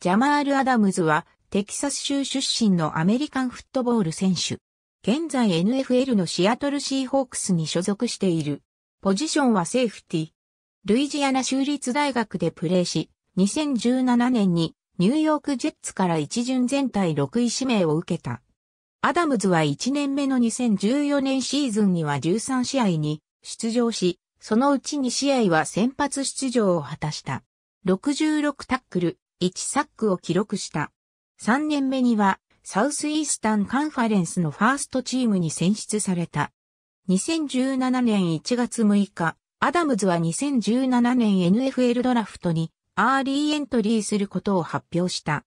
ジャマール・アダムズは、テキサス州出身のアメリカンフットボール選手。現在 NFL のシアトルシーホークスに所属している。ポジションはセーフティ。ルイジアナ州立大学でプレーし、2017年にニューヨークジェッツから一巡全体6位指名を受けた。アダムズは1年目の2014年シーズンには13試合に出場し、そのうち2試合は先発出場を果たした。66タックル、1サックを記録した。3年目には、サウスイースタンカンファレンスのファーストチームに選出された。2017年1月6日、アダムズは2017年 NFL ドラフトにアーリーエントリーすることを発表した。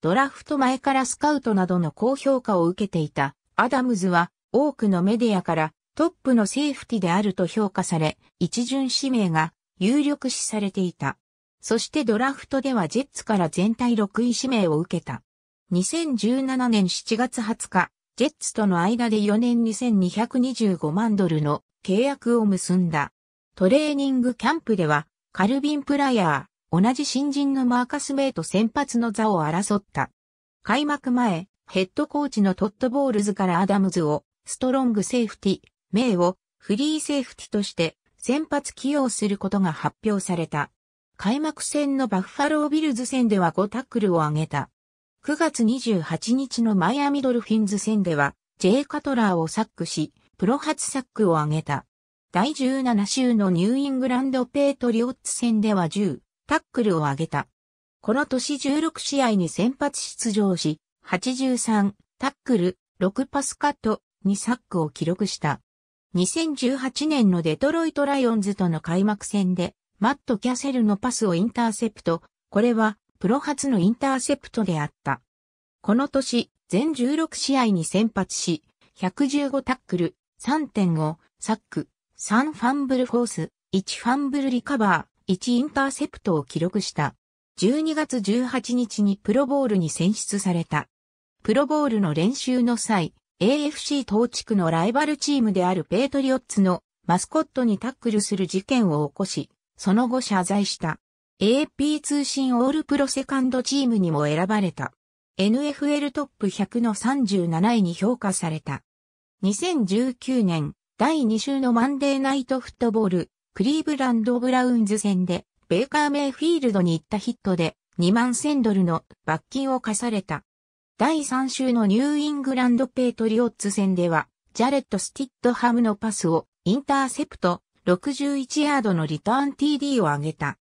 ドラフト前からスカウトなどの高評価を受けていたアダムズは多くのメディアからトップのセーフティであると評価され、一巡指名が有力視されていた。そしてドラフトではジェッツから全体6位指名を受けた。2017年7月20日、ジェッツとの間で4年2225万ドルの契約を結んだ。トレーニングキャンプでは、カルビン・プライヤー、同じ新人のマーカス・メイと先発の座を争った。開幕前、ヘッドコーチのトット・ボールズからアダムズを、ストロング・セーフティ、メイを、フリー・セーフティとして、先発起用することが発表された。開幕戦のバッファロービルズ戦では5タックルを挙げた。9月28日のマイアミドルフィンズ戦では、J カトラーをサックし、プロ初サックを挙げた。第17週のニューイングランドペートリオッツ戦では10タックルを挙げた。この年16試合に先発出場し、83タックル、6パスカット、2サックを記録した。2018年のデトロイトライオンズとの開幕戦でマット・キャセルのパスをインターセプト、これはプロ初のインターセプトであった。この年、全16試合に先発し、115タックル、3.5、サック、3ファンブルフォース、1ファンブルリカバー、1インターセプトを記録した。12月18日にプロボールに選出された。プロボールの練習の際、AFC 東地区のライバルチームであるペイトリオッツのマスコットにタックルする事件を起こし、その後謝罪した。AP 通信オールプロセカンドチームにも選ばれた。NFL トップ100の37位に評価された。2019年、第2週のマンデーナイトフットボール、クリーブランド・ブラウンズ戦で、ベーカー・メイフィールドに行ったヒットで、2万1000ドルの罰金を課された。第3週のニューイングランド・ペイトリオッツ戦では、ジャレット・スティッドハムのパスをインターセプト61ヤードのリターン TD を挙げた。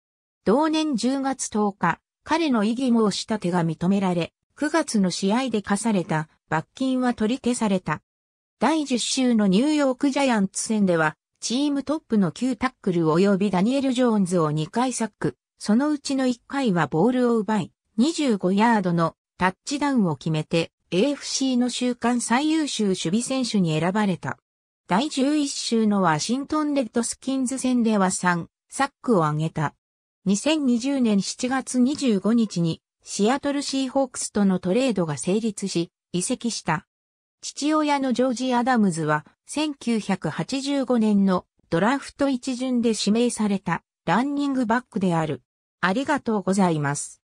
同年10月10日、彼の異議申し立てが認められ、9月の試合で課された罰金は取り消された。第10週のニューヨークジャイアンツ戦では、チームトップの9タックル及びダニエル・ジョーンズを2回サック、そのうちの1回はボールを奪い、25ヤードのタッチダウンを決めて、AFC の週間最優秀守備選手に選ばれた。第11週のワシントンレッドスキンズ戦では3、サックを挙げた。2020年7月25日にシアトルシーホークスとのトレードが成立し、移籍した。父親のジョージ・アダムズは1985年のドラフト一巡で指名されたランニングバックである。ありがとうございます。